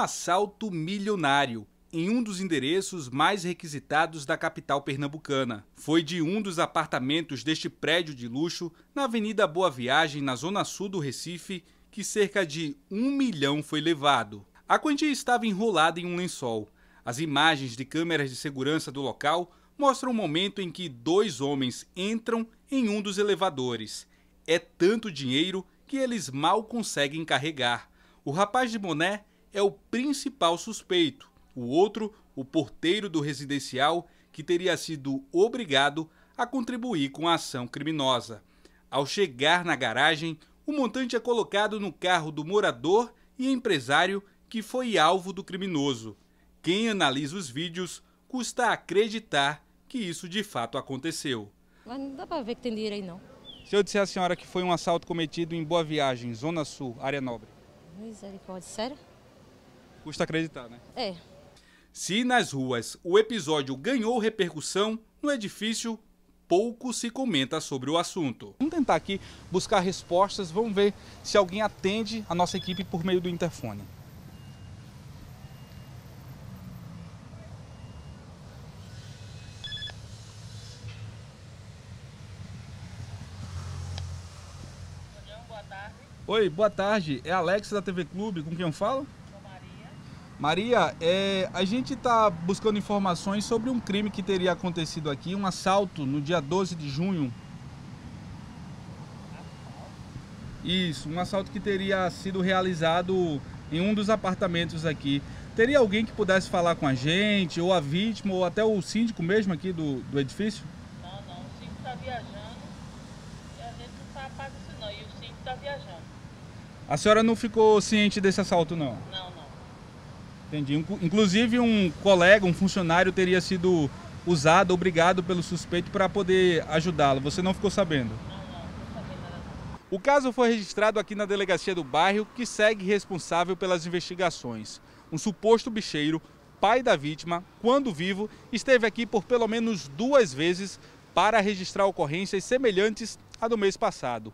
assalto milionário em um dos endereços mais requisitados da capital pernambucana. Foi de um dos apartamentos deste prédio de luxo, na Avenida Boa Viagem, na zona sul do Recife, que cerca de um milhão foi levado. A quantia estava enrolada em um lençol. As imagens de câmeras de segurança do local mostram o momento em que dois homens entram em um dos elevadores. É tanto dinheiro que eles mal conseguem carregar. O rapaz de boné é o principal suspeito, o outro, o porteiro do residencial, que teria sido obrigado a contribuir com a ação criminosa. Ao chegar na garagem, o montante é colocado no carro do morador e empresário que foi alvo do criminoso. Quem analisa os vídeos custa acreditar que isso de fato aconteceu. Mas não dá para ver que tem dinheiro aí não. Se eu disser à senhora que foi um assalto cometido em Boa Viagem, Zona Sul, área nobre. Misericórdia, sério? Custa acreditar, né? É. Se nas ruas o episódio ganhou repercussão, no edifício pouco se comenta sobre o assunto. Vamos tentar aqui buscar respostas, vamos ver se alguém atende a nossa equipe por meio do interfone. Oi, boa tarde. É Alex da TV Clube, com quem eu falo? Maria, é, a gente está buscando informações sobre um crime que teria acontecido aqui, um assalto no dia 12 de junho. Isso, um assalto que teria sido realizado em um dos apartamentos aqui. Teria alguém que pudesse falar com a gente, ou a vítima, ou até o síndico mesmo aqui do, do edifício? Não, não, o síndico está viajando e a gente não está apagando isso não, e o síndico está viajando. A senhora não ficou ciente desse assalto não? Não. Entendi. Inclusive, um colega, um funcionário, teria sido usado, obrigado pelo suspeito para poder ajudá-lo. Você não ficou sabendo? O caso foi registrado aqui na delegacia do bairro, que segue responsável pelas investigações. Um suposto bicheiro, pai da vítima, quando vivo, esteve aqui por pelo menos duas vezes para registrar ocorrências semelhantes à do mês passado.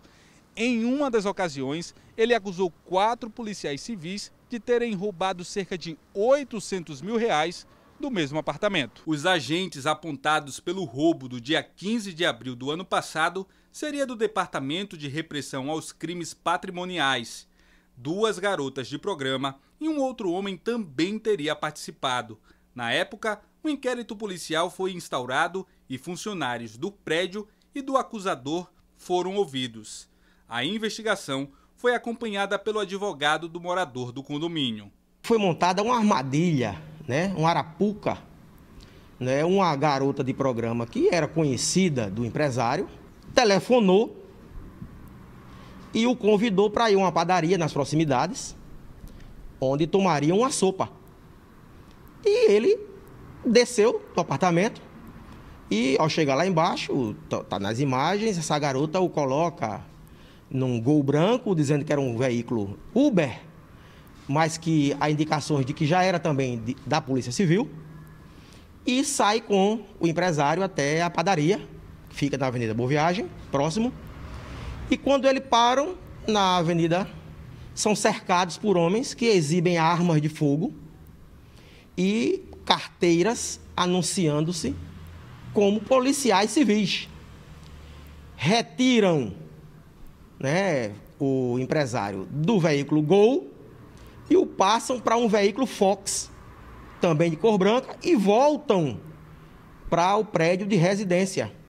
Em uma das ocasiões, ele acusou quatro policiais civis de terem roubado cerca de 800 mil reais do mesmo apartamento. Os agentes apontados pelo roubo do dia 15 de abril do ano passado seria do Departamento de Repressão aos Crimes Patrimoniais. Duas garotas de programa e um outro homem também teria participado. Na época, um inquérito policial foi instaurado e funcionários do prédio e do acusador foram ouvidos. A investigação foi acompanhada pelo advogado do morador do condomínio. Foi montada uma armadilha, né, uma arapuca, né, uma garota de programa que era conhecida do empresário, telefonou e o convidou para ir a uma padaria nas proximidades, onde tomaria uma sopa. E ele desceu do apartamento e ao chegar lá embaixo, está tá nas imagens, essa garota o coloca num gol branco, dizendo que era um veículo Uber, mas que há indicações de que já era também de, da Polícia Civil, e sai com o empresário até a padaria, que fica na Avenida Boa Viagem, próximo. E quando eles param na Avenida, são cercados por homens que exibem armas de fogo e carteiras anunciando-se como policiais civis. Retiram né, o empresário do veículo Gol e o passam para um veículo Fox, também de cor branca, e voltam para o prédio de residência.